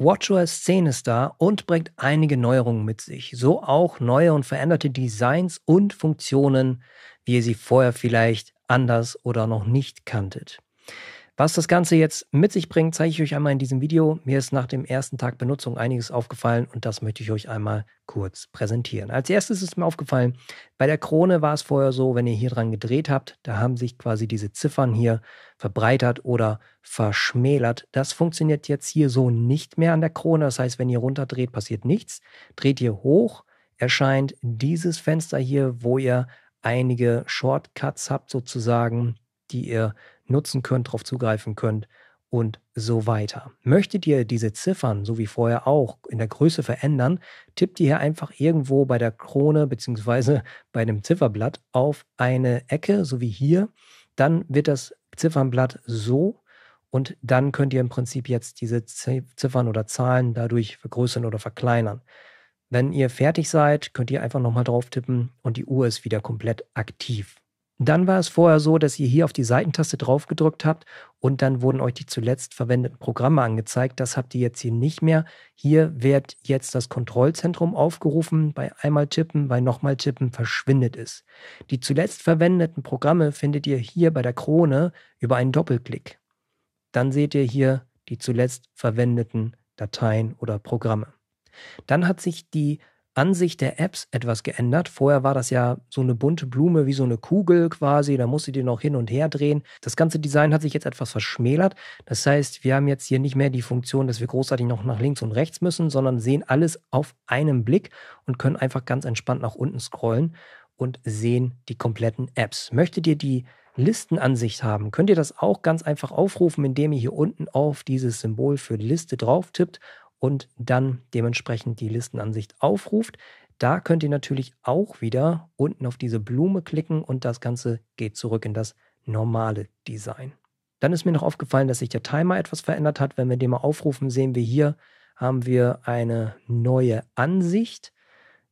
WatchOS 10 ist da und bringt einige Neuerungen mit sich, so auch neue und veränderte Designs und Funktionen, wie ihr sie vorher vielleicht anders oder noch nicht kanntet. Was das Ganze jetzt mit sich bringt, zeige ich euch einmal in diesem Video. Mir ist nach dem ersten Tag Benutzung einiges aufgefallen und das möchte ich euch einmal kurz präsentieren. Als erstes ist mir aufgefallen, bei der Krone war es vorher so, wenn ihr hier dran gedreht habt, da haben sich quasi diese Ziffern hier verbreitert oder verschmälert. Das funktioniert jetzt hier so nicht mehr an der Krone. Das heißt, wenn ihr runterdreht, passiert nichts. Dreht ihr hoch, erscheint dieses Fenster hier, wo ihr einige Shortcuts habt sozusagen, die ihr nutzen könnt, darauf zugreifen könnt und so weiter. Möchtet ihr diese Ziffern, so wie vorher auch, in der Größe verändern, tippt ihr hier einfach irgendwo bei der Krone bzw. bei dem Zifferblatt auf eine Ecke, so wie hier. Dann wird das Ziffernblatt so und dann könnt ihr im Prinzip jetzt diese Ziffern oder Zahlen dadurch vergrößern oder verkleinern. Wenn ihr fertig seid, könnt ihr einfach nochmal drauf tippen und die Uhr ist wieder komplett aktiv. Dann war es vorher so, dass ihr hier auf die Seitentaste drauf gedrückt habt und dann wurden euch die zuletzt verwendeten Programme angezeigt. Das habt ihr jetzt hier nicht mehr. Hier wird jetzt das Kontrollzentrum aufgerufen. Bei einmal tippen, bei nochmal tippen verschwindet es. Die zuletzt verwendeten Programme findet ihr hier bei der Krone über einen Doppelklick. Dann seht ihr hier die zuletzt verwendeten Dateien oder Programme. Dann hat sich die Ansicht der Apps etwas geändert. Vorher war das ja so eine bunte Blume wie so eine Kugel quasi, da musste die noch hin und her drehen. Das ganze Design hat sich jetzt etwas verschmälert. Das heißt, wir haben jetzt hier nicht mehr die Funktion, dass wir großartig noch nach links und rechts müssen, sondern sehen alles auf einem Blick und können einfach ganz entspannt nach unten scrollen und sehen die kompletten Apps. Möchtet ihr die Listenansicht haben, könnt ihr das auch ganz einfach aufrufen, indem ihr hier unten auf dieses Symbol für Liste drauf tippt und dann dementsprechend die Listenansicht aufruft. Da könnt ihr natürlich auch wieder unten auf diese Blume klicken und das Ganze geht zurück in das normale Design. Dann ist mir noch aufgefallen, dass sich der Timer etwas verändert hat. Wenn wir den mal aufrufen, sehen wir hier, haben wir eine neue Ansicht.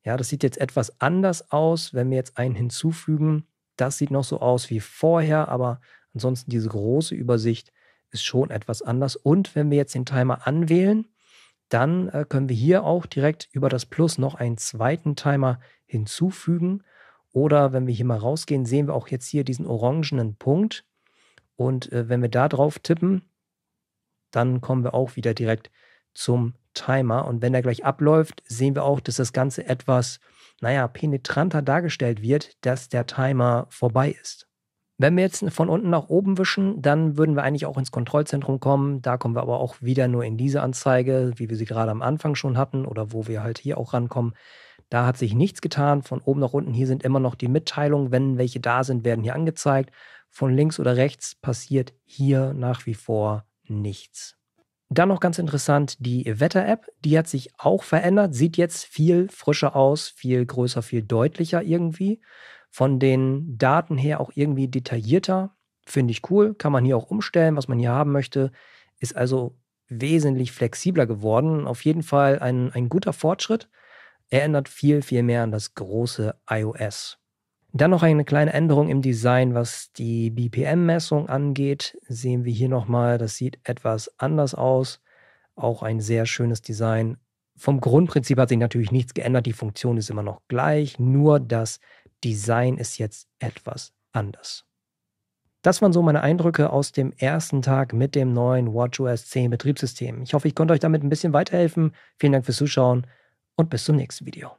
Ja, das sieht jetzt etwas anders aus, wenn wir jetzt einen hinzufügen. Das sieht noch so aus wie vorher, aber ansonsten diese große Übersicht ist schon etwas anders. Und wenn wir jetzt den Timer anwählen, dann äh, können wir hier auch direkt über das Plus noch einen zweiten Timer hinzufügen. Oder wenn wir hier mal rausgehen, sehen wir auch jetzt hier diesen orangenen Punkt. Und äh, wenn wir da drauf tippen, dann kommen wir auch wieder direkt zum Timer. Und wenn der gleich abläuft, sehen wir auch, dass das Ganze etwas, naja, penetranter dargestellt wird, dass der Timer vorbei ist. Wenn wir jetzt von unten nach oben wischen, dann würden wir eigentlich auch ins Kontrollzentrum kommen. Da kommen wir aber auch wieder nur in diese Anzeige, wie wir sie gerade am Anfang schon hatten oder wo wir halt hier auch rankommen. Da hat sich nichts getan. Von oben nach unten hier sind immer noch die Mitteilungen. Wenn welche da sind, werden hier angezeigt. Von links oder rechts passiert hier nach wie vor nichts. Dann noch ganz interessant die Wetter-App. Die hat sich auch verändert, sieht jetzt viel frischer aus, viel größer, viel deutlicher irgendwie von den Daten her auch irgendwie detaillierter. Finde ich cool. Kann man hier auch umstellen, was man hier haben möchte. Ist also wesentlich flexibler geworden. Auf jeden Fall ein, ein guter Fortschritt. Er ändert viel, viel mehr an das große iOS. Dann noch eine kleine Änderung im Design, was die BPM-Messung angeht. Sehen wir hier nochmal, das sieht etwas anders aus. Auch ein sehr schönes Design. Vom Grundprinzip hat sich natürlich nichts geändert. Die Funktion ist immer noch gleich, nur das Design ist jetzt etwas anders. Das waren so meine Eindrücke aus dem ersten Tag mit dem neuen WatchOS 10 Betriebssystem. Ich hoffe, ich konnte euch damit ein bisschen weiterhelfen. Vielen Dank fürs Zuschauen und bis zum nächsten Video.